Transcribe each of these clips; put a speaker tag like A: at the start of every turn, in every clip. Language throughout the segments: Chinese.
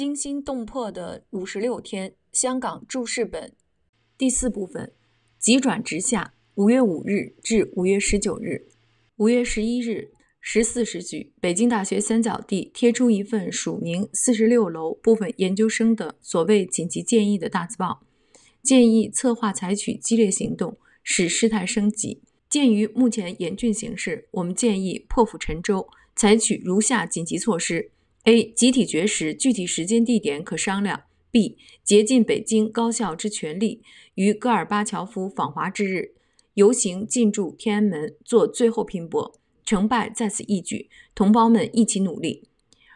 A: 惊心动魄的五十六天，香港注释本第四部分，急转直下。五月五日至五月十九日，五月十一日十四时许，北京大学三角地贴出一份署名四十六楼部分研究生的所谓紧急建议的大字报，建议策划采取激烈行动，使事态升级。鉴于目前严峻形势，我们建议破釜沉舟，采取如下紧急措施。A 集体绝食，具体时间地点可商量。B 竭尽北京高校之全力，于戈尔巴乔夫访华之日游行进驻天安门，做最后拼搏，成败在此一举。同胞们，一起努力。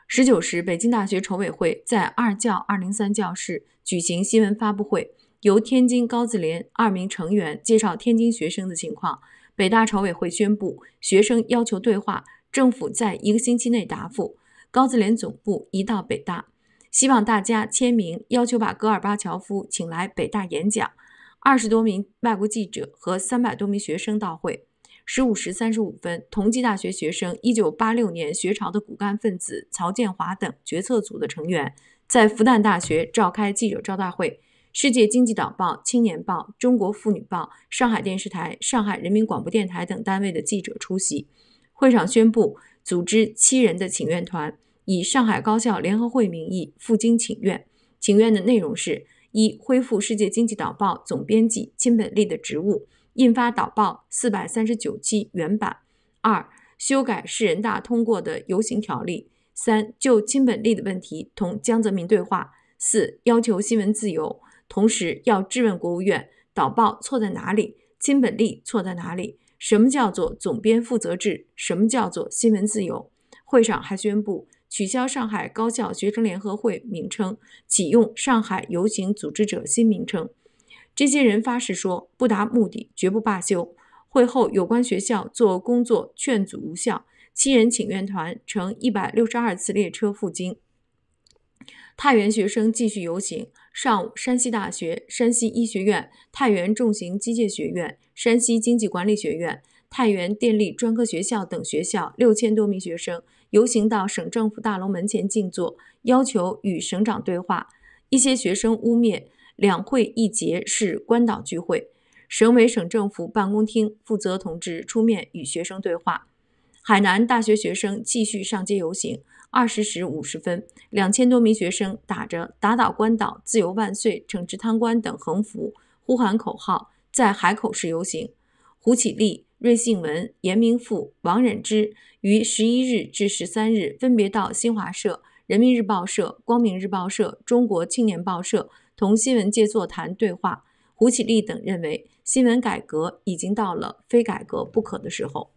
A: 十九时，北京大学筹委会在二教二零三教室举行新闻发布会，由天津高自联二名成员介绍天津学生的情况。北大筹委会宣布，学生要求对话，政府在一个星期内答复。高自联总部移到北大，希望大家签名，要求把戈尔巴乔夫请来北大演讲。二十多名外国记者和三百多名学生到会。十五时三十五分，同济大学学生一九八六年学潮的骨干分子曹建华等决策组的成员，在复旦大学召开记者招待会。世界经济导报、青年报、中国妇女报、上海电视台、上海人民广播电台等单位的记者出席。会上宣布组织七人的请愿团。以上海高校联合会名义赴京请愿，请愿的内容是：一、恢复《世界经济导报》总编辑金本利的职务，印发导报四百三十九期原版；二、修改市人大通过的游行条例；三、就金本利的问题同江泽民对话；四、要求新闻自由，同时要质问国务院：导报错在哪里？金本利错在哪里？什么叫做总编负责制？什么叫做新闻自由？会上还宣布。取消上海高校学生联合会名称，启用上海游行组织者新名称。这些人发誓说，不达目的绝不罢休。会后，有关学校做工作劝阻无效，七人请愿团乘一百六十二次列车赴京。太原学生继续游行。上午，山西大学、山西医学院、太原重型机械学院、山西经济管理学院、太原电力专科学校等学校六千多名学生。游行到省政府大楼门前静坐，要求与省长对话。一些学生污蔑“两会一节”是关岛聚会。省委省政府办公厅负责同志出面与学生对话。海南大学学生继续上街游行。二十时五十分，两千多名学生打着“打倒关岛，自由万岁”“惩治贪官”等横幅，呼喊口号，在海口市游行。胡启立。芮信文、严明富、王忍之于十一日至十三日分别到新华社、人民日报社、光明日报社、中国青年报社同新闻界座谈对话。胡启立等认为，新闻改革已经到了非改革不可的时候。